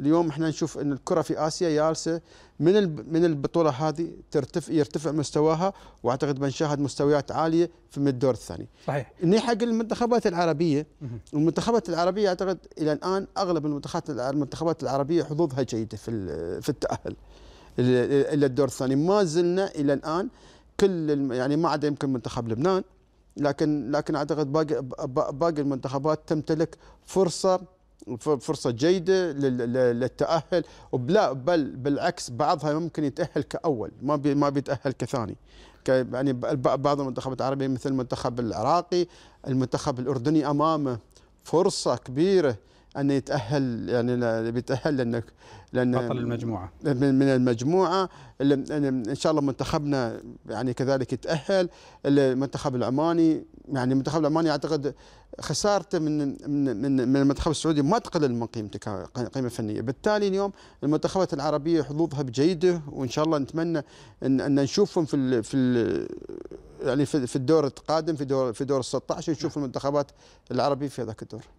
اليوم احنا نشوف ان الكره في اسيا يالسه من من البطوله هذه ترتفع يرتفع مستواها واعتقد بنشاهد مستويات عاليه في الدور الثاني. صحيح. ني حق المنتخبات العربيه المنتخبات العربيه اعتقد الى الان اغلب المنتخبات المنتخبات العربيه حظوظها جيده في في التاهل الى الدور الثاني ما زلنا الى الان كل يعني ما عدا يمكن منتخب لبنان لكن لكن اعتقد باقي باقي المنتخبات تمتلك فرصه فرصة جيدة للتأهل وبلا بل بالعكس بعضها ممكن يتأهل كأول ما بي ما بيتأهل كثاني يعني بعض المنتخبات العربية مثل المنتخب العراقي المنتخب الأردني أمامه فرصة كبيرة أن يتأهل يعني بيتأهل لأنك لأن بطل المجموعة من المجموعة إن شاء الله منتخبنا يعني كذلك يتأهل المنتخب العماني يعني منتخب الالماني اعتقد خسارته من من من, من المنتخب السعودي ما تقلل من قيمته كقيمه فنيه، بالتالي اليوم المنتخبات العربيه حظوظها بجيده وان شاء الله نتمنى ان, أن نشوفهم في في يعني في الدور القادم في دور في دور 16 نشوف نعم. المنتخبات العربيه في هذاك الدور.